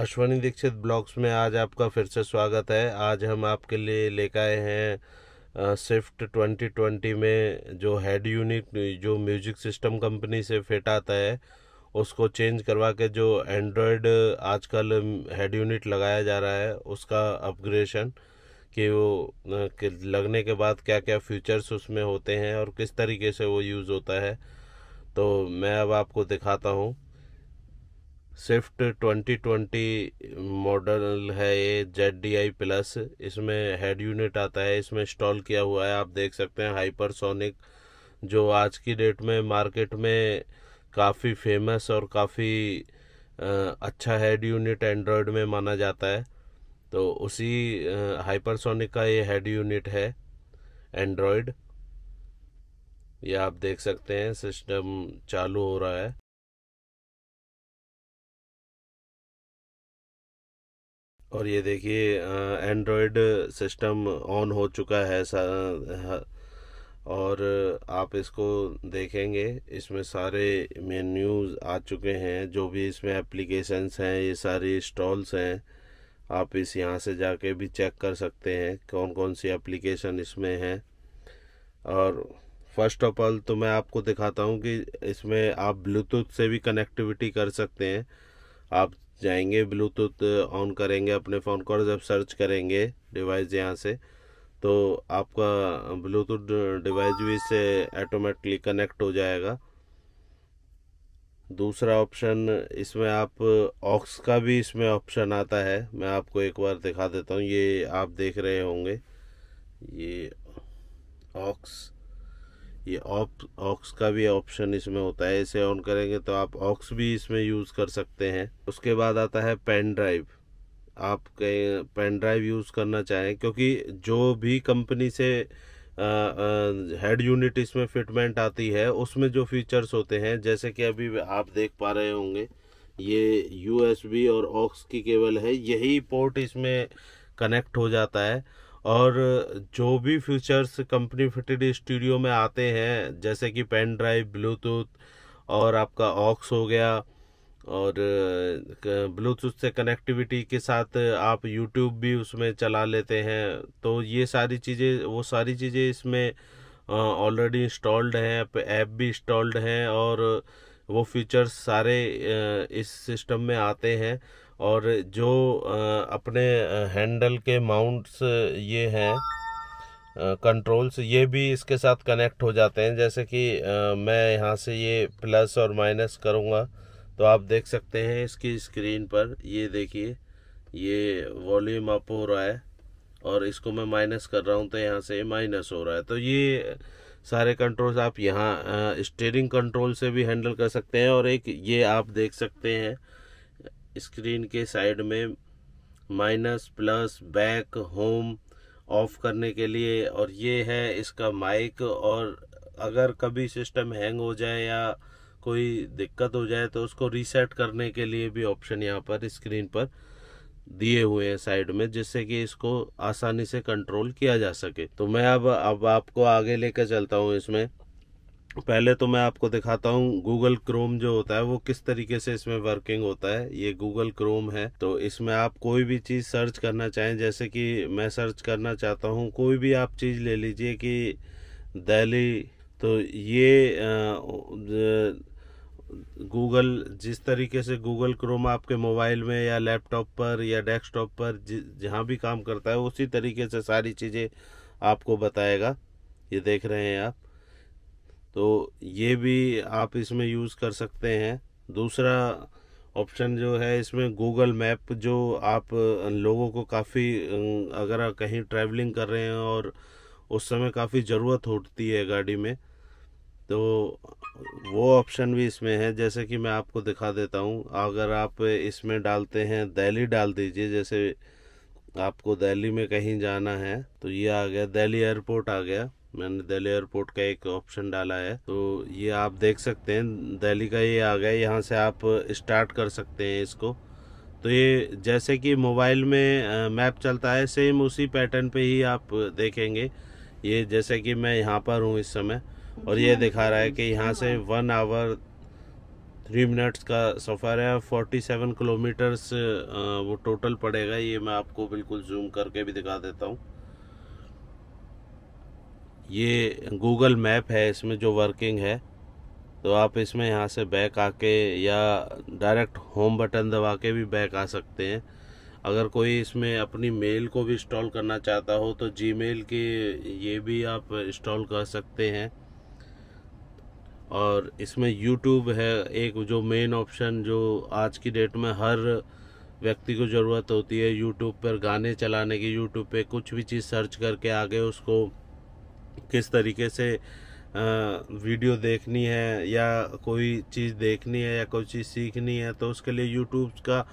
Ashwani Dixit blogs में आज आपका फिर से स्वागत है आज हम आपके लिए लेकर आए हैं स्विफ्ट 2020 में जो हेड यूनिट जो म्यूजिक सिस्टम कंपनी से फिट आता है उसको चेंज करवा के जो एंड्रॉयड आजकल हेड यूनिट लगाया जा रहा है उसका अपग्रेशन कि वो कि लगने के बाद क्या क्या फीचर्स उसमें होते हैं और किस तरीके से वो यूज़ होता है तो मैं अब आपको दिखाता हूँ स्विफ्ट 2020 मॉडल है ये जेड डी आई प्लस इसमें हेड यूनिट आता है इसमें इंस्टॉल किया हुआ है आप देख सकते हैं हाइपरसोनिक जो आज की डेट में मार्केट में काफ़ी फेमस और काफ़ी अच्छा हेड यूनिट एंड्रॉयड में माना जाता है तो उसी हाइपरसोनिक का ये हेड यूनिट है एंड्रॉयड ये आप देख सकते हैं सिस्टम चालू हो रहा है और ये देखिए एंड्रॉयड सिस्टम ऑन हो चुका है और आप इसको देखेंगे इसमें सारे मेन्यूज़ आ चुके हैं जो भी इसमें एप्लीकेशंस हैं ये सारी स्टॉल्स हैं आप इस यहाँ से जाके भी चेक कर सकते हैं कौन कौन सी एप्लीकेशन इसमें हैं और फर्स्ट ऑफ ऑल तो मैं आपको दिखाता हूँ कि इसमें आप ब्लूटूथ से भी कनेक्टिविटी कर सकते हैं आप जाएंगे ब्लूटूथ ऑन uh, करेंगे अपने फ़ोन को और जब सर्च करेंगे डिवाइस यहाँ से तो आपका ब्लूटूथ डिवाइस भी इससे ऑटोमेटिकली कनेक्ट हो जाएगा दूसरा ऑप्शन इसमें आप ऑक्स uh, का भी इसमें ऑप्शन आता है मैं आपको एक बार दिखा देता हूँ ये आप देख रहे होंगे ये ऑक्स ये ऑक्स ऑक्स का भी ऑप्शन इसमें होता है इसे ऑन करेंगे तो आप ऑक्स भी इसमें यूज़ कर सकते हैं उसके बाद आता है पेन ड्राइव आप कहीं पेन ड्राइव यूज़ करना चाहें क्योंकि जो भी कंपनी से हेड यूनिट इसमें फिटमेंट आती है उसमें जो फीचर्स होते हैं जैसे कि अभी आप देख पा रहे होंगे ये यूएसबी और ऑक्स की केबल है यही पोर्ट इसमें कनेक्ट हो जाता है और जो भी फीचर्स कंपनी फिटेड स्टूडियो में आते हैं जैसे कि पेन ड्राइव ब्लूटूथ और आपका ऑक्स हो गया और ब्लूटूथ से कनेक्टिविटी के साथ आप यूट्यूब भी उसमें चला लेते हैं तो ये सारी चीज़ें वो सारी चीज़ें इसमें ऑलरेडी इंस्टॉल्ड हैं ऐप भी इंस्टॉल्ड हैं और वो फीचर्स सारे इस सिस्टम में आते हैं और जो अपने हैंडल के माउंट्स ये हैं कंट्रोल्स ये भी इसके साथ कनेक्ट हो जाते हैं जैसे कि मैं यहाँ से ये प्लस और माइनस करूँगा तो आप देख सकते हैं इसकी स्क्रीन पर ये देखिए ये वॉल्यूम अप हो रहा है और इसको मैं माइनस कर रहा हूँ तो यहाँ से माइनस हो रहा है तो ये सारे कंट्रोल्स आप यहाँ स्टेयरिंग कंट्रोल से भी हैंडल कर सकते हैं और एक ये आप देख सकते हैं स्क्रीन के साइड में minus plus back home off करने के लिए और ये है इसका माइक और अगर कभी सिस्टम हैंग हो जाए या कोई दिक्कत हो जाए तो उसको रीसेट करने के लिए भी ऑप्शन यहाँ पर स्क्रीन पर दिए हुए हैं साइड में जिससे कि इसको आसानी से कंट्रोल किया जा सके तो मैं अब अब आपको आगे लेकर चलता हूँ इसमें पहले तो मैं आपको दिखाता हूँ गूगल क्रोम जो होता है वो किस तरीके से इसमें वर्किंग होता है ये गूगल क्रोम है तो इसमें आप कोई भी चीज़ सर्च करना चाहें जैसे कि मैं सर्च करना चाहता हूँ कोई भी आप चीज़ ले लीजिए कि दिल्ली तो ये गूगल जिस तरीके से गूगल क्रोम आपके मोबाइल में या लैपटॉप पर या डेस्कटॉप पर जहाँ भी काम करता है उसी तरीके से सारी चीज़ें आपको बताएगा ये देख रहे हैं आप तो ये भी आप इसमें यूज़ कर सकते हैं दूसरा ऑप्शन जो है इसमें गूगल मैप जो आप लोगों को काफ़ी अगर कहीं ट्रैवलिंग कर रहे हैं और उस समय काफ़ी ज़रूरत होती है गाड़ी में तो वो ऑप्शन भी इसमें है जैसे कि मैं आपको दिखा देता हूँ अगर आप इसमें डालते हैं दिल्ली डाल दीजिए जैसे आपको दिल्ली में कहीं जाना है तो ये आ गया दिल्ली एयरपोर्ट आ गया मैंने दिल्ली एयरपोर्ट का एक ऑप्शन डाला है तो ये आप देख सकते हैं दिल्ली का ये आ गया यहाँ से आप स्टार्ट कर सकते हैं इसको तो ये जैसे कि मोबाइल में मैप चलता है सेम उसी पैटर्न पे ही आप देखेंगे ये जैसे कि मैं यहाँ पर हूँ इस समय और ये दिखा रहा है कि यहाँ से वन आवर थ्री मिनट्स का सफ़र है फोर्टी सेवन किलोमीटर्स वो टोटल पड़ेगा ये मैं आपको बिल्कुल जूम करके भी दिखा देता हूँ ये गूगल मैप है इसमें जो वर्किंग है तो आप इसमें यहाँ से बैक आके या डायरेक्ट होम बटन दबा के भी बैक आ सकते हैं अगर कोई इसमें अपनी मेल को भी इंस्टॉल करना चाहता हो तो जी मेल की ये भी आप इंस्टॉल कर सकते हैं और इसमें यूट्यूब है एक जो मेन ऑप्शन जो आज की डेट में हर व्यक्ति को ज़रूरत होती है यूट्यूब पर गाने चलाने की यूट्यूब पे कुछ भी चीज़ सर्च करके आगे उसको किस तरीके से वीडियो देखनी है या कोई चीज़ देखनी है या कोई चीज़ सीखनी है तो उसके लिए यूट्यूब का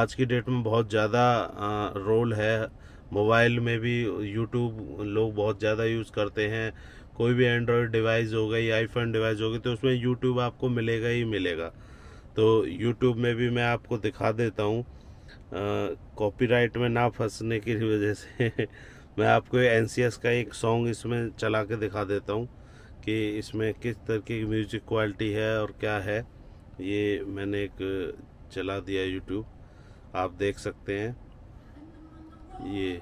आज की डेट में बहुत ज़्यादा रोल है मोबाइल में भी यूट्यूब लोग बहुत ज़्यादा यूज़ करते हैं कोई भी एंड्रॉयड डिवाइस हो गई आईफोन डिवाइस हो गई तो उसमें यूट्यूब आपको मिलेगा ही मिलेगा तो यूट्यूब में भी मैं आपको दिखा देता हूँ कॉपीराइट में ना फंसने की वजह से मैं आपको एन का एक सॉन्ग इसमें चला के दिखा देता हूँ कि इसमें किस तरीके की म्यूजिक क्वालिटी है और क्या है ये मैंने एक चला दिया यूट्यूब आप देख सकते हैं ये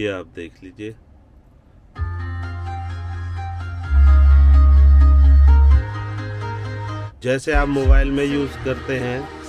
ये आप देख लीजिए जैसे आप मोबाइल में यूज़ करते हैं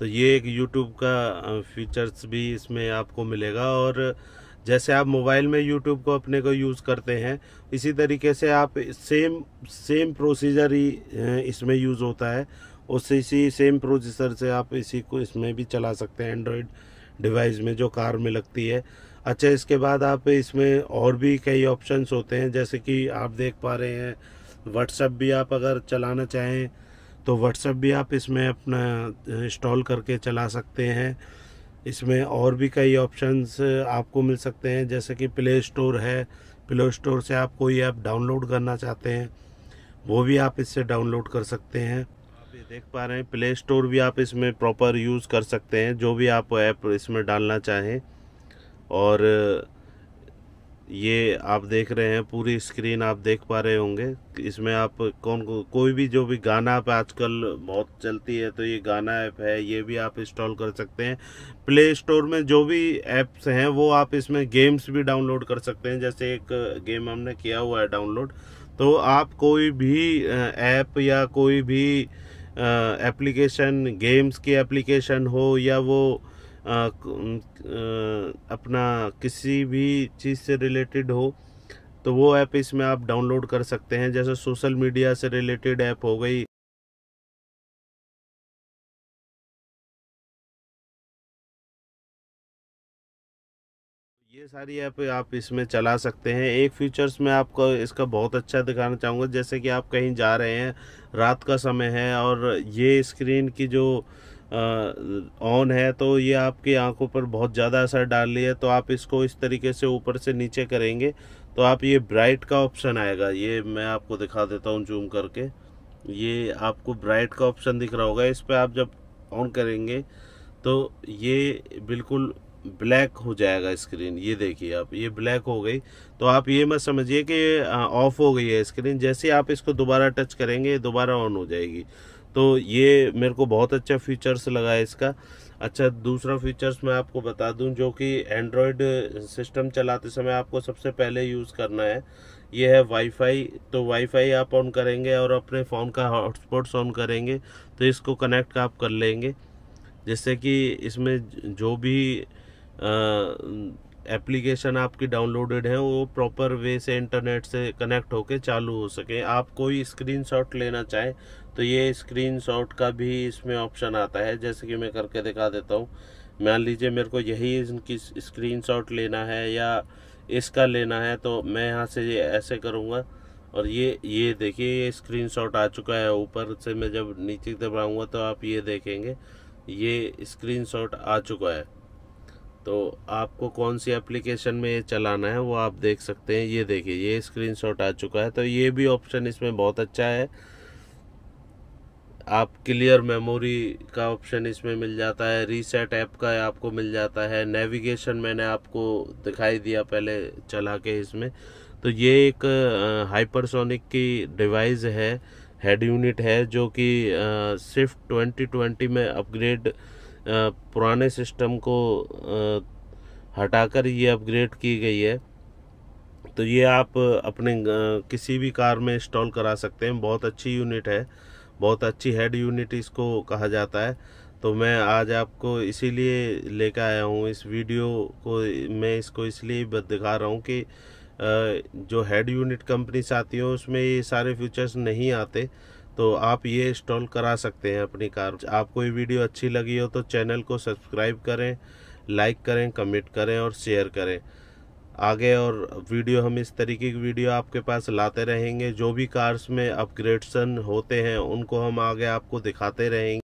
तो ये एक यूट्यूब का फीचर्स भी इसमें आपको मिलेगा और जैसे आप मोबाइल में यूट्यूब को अपने को यूज़ करते हैं इसी तरीके से आप सेम सेम प्रोसीजर ही इसमें यूज़ होता है उस इसी सेम प्रोसीजर से आप इसी को इसमें भी चला सकते हैं एंड्रॉयड डिवाइस में जो कार में लगती है अच्छा इसके बाद आप इसमें और भी कई ऑप्शंस होते हैं जैसे कि आप देख पा रहे हैं व्हाट्सएप भी आप अगर चलाना चाहें तो व्हाट्सएप भी आप इसमें अपना इंस्टॉल करके चला सकते हैं इसमें और भी कई ऑप्शंस आपको मिल सकते हैं जैसे कि प्ले स्टोर है प्ले स्टोर से आप कोई ऐप डाउनलोड करना चाहते हैं वो भी आप इससे डाउनलोड कर सकते हैं आप ये देख पा रहे हैं प्ले स्टोर भी आप इसमें प्रॉपर यूज़ कर सकते हैं जो भी आप ऐप इसमें डालना चाहें और ये आप देख रहे हैं पूरी स्क्रीन आप देख पा रहे होंगे इसमें आप कौन को, कोई भी जो भी गाना आप आजकल बहुत चलती है तो ये गाना ऐप है ये भी आप इंस्टॉल कर सकते हैं प्ले स्टोर में जो भी ऐप्स हैं वो आप इसमें गेम्स भी डाउनलोड कर सकते हैं जैसे एक गेम हमने किया हुआ है डाउनलोड तो आप कोई भी ऐप या कोई भी एप्लीकेशन गेम्स की एप्लीकेशन हो या वो आ, अपना किसी भी चीज़ से रिलेटेड हो तो वो ऐप इसमें आप डाउनलोड कर सकते हैं जैसे सोशल मीडिया से रिलेटेड ऐप हो गई ये सारी ऐप आप इसमें चला सकते हैं एक फीचर्स में आपको इसका बहुत अच्छा दिखाना चाहूँगा जैसे कि आप कहीं जा रहे हैं रात का समय है और ये स्क्रीन की जो ऑन है तो ये आपकी आंखों पर बहुत ज़्यादा असर डाल रही है तो आप इसको इस तरीके से ऊपर से नीचे करेंगे तो आप ये ब्राइट का ऑप्शन आएगा ये मैं आपको दिखा देता हूँ जूम करके ये आपको ब्राइट का ऑप्शन दिख रहा होगा इस पर आप जब ऑन करेंगे तो ये बिल्कुल ब्लैक हो जाएगा स्क्रीन ये देखिए आप ये ब्लैक हो गई तो आप ये मत समझिए कि ऑफ हो गई है स्क्रीन जैसे आप इसको दोबारा टच करेंगे दोबारा ऑन हो जाएगी तो ये मेरे को बहुत अच्छा फीचर्स लगा है इसका अच्छा दूसरा फीचर्स मैं आपको बता दूं जो कि एंड्रॉयड सिस्टम चलाते समय आपको सबसे पहले यूज़ करना है ये है वाईफाई तो वाईफाई आप ऑन करेंगे और अपने फ़ोन का हॉटस्पॉट्स ऑन करेंगे तो इसको कनेक्ट आप कर लेंगे जिससे कि इसमें जो भी आ, एप्लीकेशन आपकी डाउनलोडेड है वो प्रॉपर वे से इंटरनेट से कनेक्ट होके चालू हो सके आप कोई स्क्रीनशॉट लेना चाहें तो ये स्क्रीनशॉट का भी इसमें ऑप्शन आता है जैसे कि मैं करके दिखा देता हूँ मान लीजिए मेरे को यही इनकी शॉट लेना है या इसका लेना है तो मैं यहाँ से ये ऐसे करूँगा और ये ये देखिए ये शॉट आ चुका है ऊपर से मैं जब नीचे दबाऊँगा तो आप ये देखेंगे ये स्क्रीनशॉट आ चुका है तो आपको कौन सी एप्लीकेशन में ये चलाना है वो आप देख सकते हैं ये देखिए ये स्क्रीनशॉट आ चुका है तो ये भी ऑप्शन इसमें बहुत अच्छा है आप क्लियर मेमोरी का ऑप्शन इसमें मिल जाता है रीसेट ऐप का आपको मिल जाता है नेविगेशन मैंने आपको दिखाई दिया पहले चला के इसमें तो ये एक हाइपरसोनिक की डिवाइस है हेड यूनिट है जो कि सिर्फ ट्वेंटी ट्वेंटी में अपग्रेड पुराने सिस्टम को हटाकर ये अपग्रेड की गई है तो ये आप अपने किसी भी कार में इंस्टॉल करा सकते हैं बहुत अच्छी यूनिट है बहुत अच्छी हेड यूनिट इसको कहा जाता है तो मैं आज आपको इसीलिए लेकर आया हूँ इस वीडियो को मैं इसको इसलिए दिखा रहा हूँ कि जो हेड यूनिट कंपनी से आती है उसमें ये सारे फीचर्स नहीं आते तो आप ये इंस्टॉल करा सकते हैं अपनी कार आपको ये वीडियो अच्छी लगी हो तो चैनल को सब्सक्राइब करें लाइक करें कमेंट करें और शेयर करें आगे और वीडियो हम इस तरीके की वीडियो आपके पास लाते रहेंगे जो भी कार्स में अपग्रेडेशन होते हैं उनको हम आगे आपको दिखाते रहेंगे